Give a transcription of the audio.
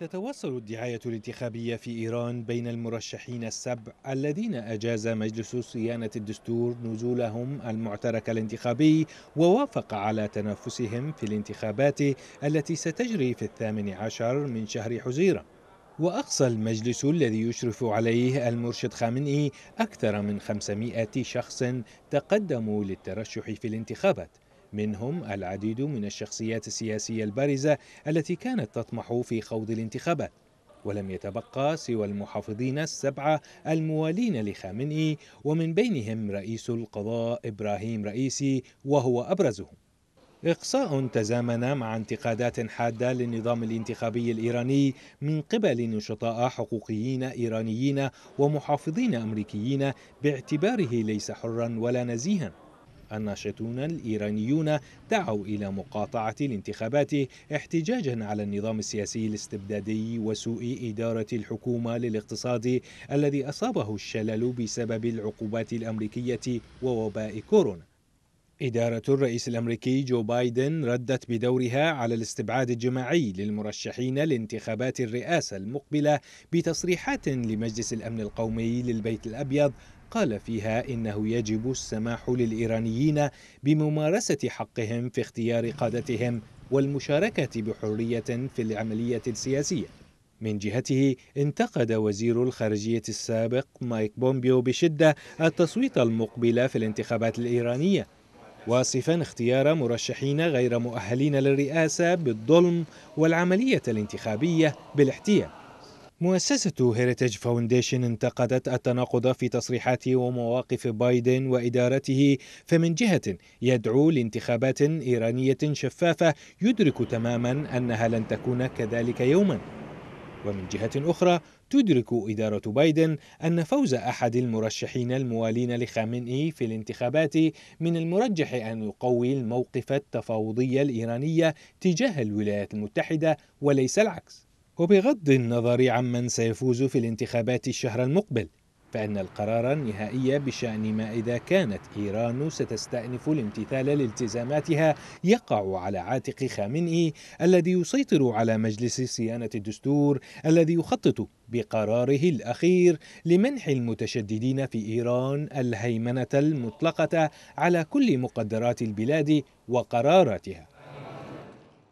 تتوصل الدعاية الانتخابية في إيران بين المرشحين السبع الذين أجاز مجلس صيانة الدستور نزولهم المعترك الانتخابي ووافق على تنافسهم في الانتخابات التي ستجري في الثامن عشر من شهر حزيران وأقصى المجلس الذي يشرف عليه المرشد خامنئي أكثر من 500 شخص تقدموا للترشح في الانتخابات منهم العديد من الشخصيات السياسية البارزة التي كانت تطمح في خوض الانتخابات ولم يتبقى سوى المحافظين السبعة الموالين لخامنئي ومن بينهم رئيس القضاء إبراهيم رئيسي وهو أبرزهم إقصاء تزامن مع انتقادات حادة للنظام الانتخابي الإيراني من قبل نشطاء حقوقيين إيرانيين ومحافظين أمريكيين باعتباره ليس حرا ولا نزيها الناشطون الإيرانيون دعوا إلى مقاطعة الانتخابات احتجاجا على النظام السياسي الاستبدادي وسوء إدارة الحكومة للاقتصاد الذي أصابه الشلل بسبب العقوبات الأمريكية ووباء كورونا إدارة الرئيس الأمريكي جو بايدن ردت بدورها على الاستبعاد الجماعي للمرشحين لانتخابات الرئاسة المقبلة بتصريحات لمجلس الأمن القومي للبيت الأبيض قال فيها إنه يجب السماح للإيرانيين بممارسة حقهم في اختيار قادتهم والمشاركة بحرية في العملية السياسية من جهته انتقد وزير الخارجية السابق مايك بومبيو بشدة التصويت المقبل في الانتخابات الإيرانية واصفا اختيار مرشحين غير مؤهلين للرئاسة بالظلم والعملية الانتخابية بالاحتيال مؤسسة هيريتج فاونديشن انتقدت التناقض في تصريحات ومواقف بايدن وإدارته فمن جهة يدعو لانتخابات إيرانية شفافة يدرك تماما أنها لن تكون كذلك يوما ومن جهة أخرى تدرك إدارة بايدن أن فوز أحد المرشحين الموالين لخامنئي في الانتخابات من المرجح أن يقوي الموقف التفاوضي الإيراني تجاه الولايات المتحدة وليس العكس وبغض النظر عمن سيفوز في الانتخابات الشهر المقبل فإن القرار النهائي بشأن ما إذا كانت إيران ستستأنف الامتثال لالتزاماتها يقع على عاتق خامنئي الذي يسيطر على مجلس صيانة الدستور الذي يخطط بقراره الأخير لمنح المتشددين في إيران الهيمنة المطلقة على كل مقدرات البلاد وقراراتها